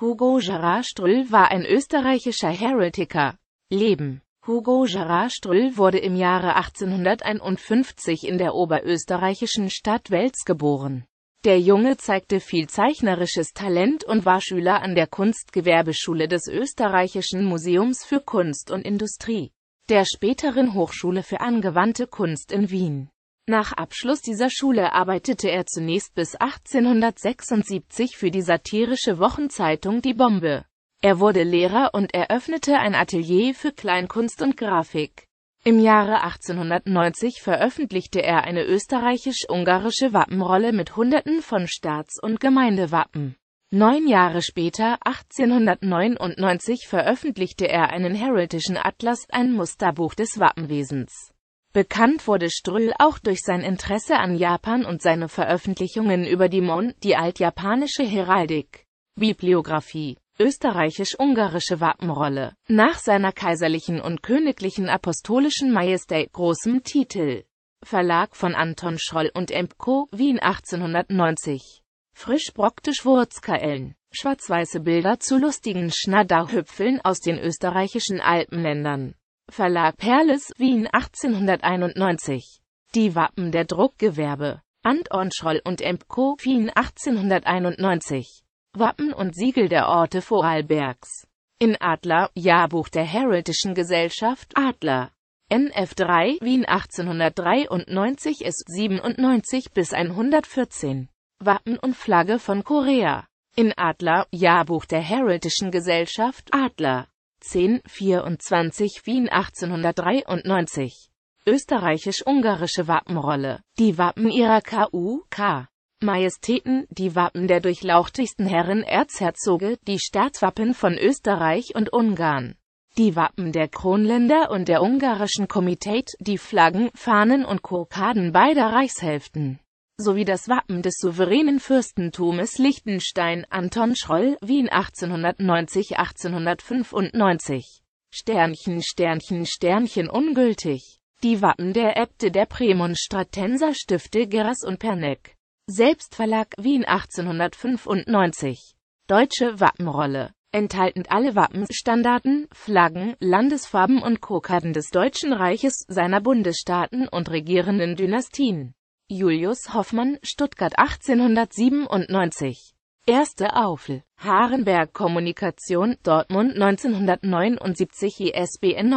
Hugo Gerard Strüll war ein österreichischer Heretiker. Leben Hugo Gerard Strüll wurde im Jahre 1851 in der oberösterreichischen Stadt Wels geboren. Der Junge zeigte viel zeichnerisches Talent und war Schüler an der Kunstgewerbeschule des Österreichischen Museums für Kunst und Industrie, der späteren Hochschule für angewandte Kunst in Wien. Nach Abschluss dieser Schule arbeitete er zunächst bis 1876 für die satirische Wochenzeitung Die Bombe. Er wurde Lehrer und eröffnete ein Atelier für Kleinkunst und Grafik. Im Jahre 1890 veröffentlichte er eine österreichisch-ungarische Wappenrolle mit Hunderten von Staats- und Gemeindewappen. Neun Jahre später, 1899, veröffentlichte er einen heraldischen Atlas, ein Musterbuch des Wappenwesens. Bekannt wurde Ströll auch durch sein Interesse an Japan und seine Veröffentlichungen über die Mon, die altjapanische Heraldik. Bibliografie Österreichisch-ungarische Wappenrolle Nach seiner kaiserlichen und königlichen apostolischen Majestät großem Titel Verlag von Anton Schroll und Empko, Wien 1890 Frisch brockte Schwurzkaellen Schwarz-weiße Bilder zu lustigen Schnadderhüpfeln aus den österreichischen Alpenländern Verlag Perles, Wien 1891. Die Wappen der Druckgewerbe. Ant Ornschroll und Empko, Wien 1891. Wappen und Siegel der Orte Vorarlbergs. In Adler, Jahrbuch der Heraldischen Gesellschaft Adler. NF3, Wien 1893 S 97 bis 114. Wappen und Flagge von Korea. In Adler, Jahrbuch der Heraldischen Gesellschaft Adler. 1024 Wien 1893. Österreichisch-ungarische Wappenrolle. Die Wappen ihrer KU.K. Majestäten, die Wappen der durchlauchtigsten Herren Erzherzoge, die Staatswappen von Österreich und Ungarn. Die Wappen der Kronländer und der ungarischen Komitee, die Flaggen, Fahnen und Kokaden beider Reichshälften sowie das Wappen des souveränen Fürstentumes Liechtenstein Anton Schroll, Wien 1890 1895. Sternchen Sternchen Sternchen ungültig. Die Wappen der Äbte der Prämonstratenser Stifte Geras und Perneck. Selbstverlag Wien 1895. Deutsche Wappenrolle. Enthaltend alle Wappen, Standarten, Flaggen, Landesfarben und Kokarden des Deutschen Reiches, seiner Bundesstaaten und regierenden Dynastien. Julius Hoffmann, Stuttgart 1897. Erste Aufel. Harenberg Kommunikation, Dortmund 1979 ISBN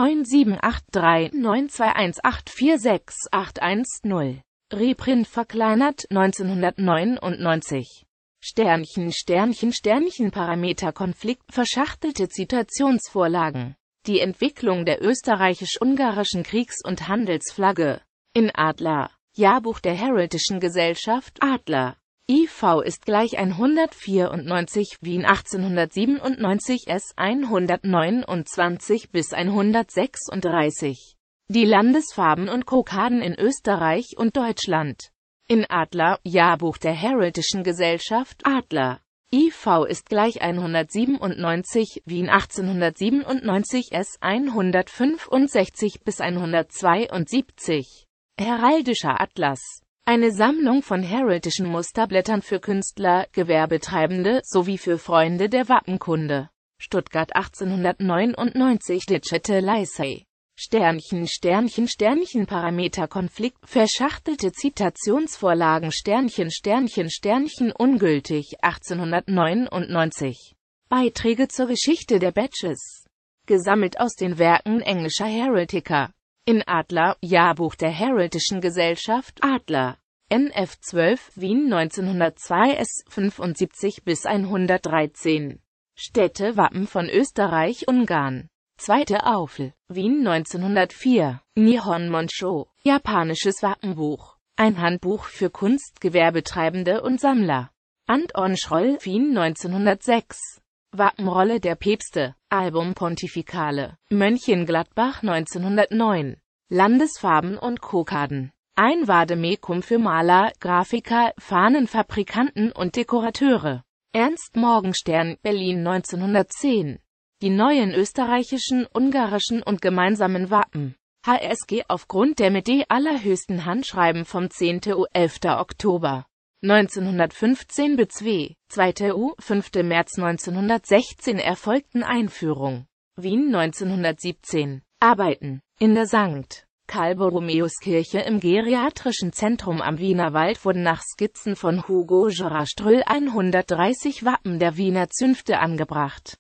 9783921846810. Reprint verkleinert 1999. Sternchen Sternchen Sternchen Parameter Konflikt verschachtelte Zitationsvorlagen. Die Entwicklung der österreichisch-ungarischen Kriegs- und Handelsflagge in Adler Jahrbuch der Heraldischen Gesellschaft Adler. IV ist gleich 194 Wien 1897 S 129 bis 136. Die Landesfarben und Krokaden in Österreich und Deutschland. In Adler, Jahrbuch der Heraldischen Gesellschaft Adler. IV ist gleich 197 Wien 1897 S 165 bis 172. Heraldischer Atlas eine Sammlung von heraldischen Musterblättern für Künstler, Gewerbetreibende sowie für Freunde der Wappenkunde. Stuttgart 1899 Ditchette Leisey. Sternchen Sternchen Sternchen Parameter Konflikt verschachtelte Zitationsvorlagen Sternchen Sternchen Sternchen ungültig 1899 Beiträge zur Geschichte der Badges gesammelt aus den Werken englischer Heraldiker in Adler, Jahrbuch der Heraldischen Gesellschaft, Adler, NF 12, Wien 1902 S. 75 bis 113. Städtewappen von Österreich-Ungarn. Zweite Aufel, Wien 1904. Nihon Monsho, japanisches Wappenbuch. Ein Handbuch für Kunstgewerbetreibende und Sammler. Anton Schroll, Wien 1906. Wappenrolle der Päpste. Album Pontifikale, Mönchengladbach 1909. Landesfarben und Kokaden. Ein Vademecum für Maler, Grafiker, Fahnenfabrikanten und Dekorateure. Ernst Morgenstern, Berlin 1910. Die neuen österreichischen, ungarischen und gemeinsamen Wappen. HSG aufgrund der mit D allerhöchsten Handschreiben vom 10. U 11. Oktober 1915 bis 2. 2. U, 5. März 1916 erfolgten Einführung. Wien 1917. Arbeiten. In der St. Karl Borromäuskirche im geriatrischen Zentrum am Wiener Wald wurden nach Skizzen von Hugo Geraströll 130 Wappen der Wiener Zünfte angebracht.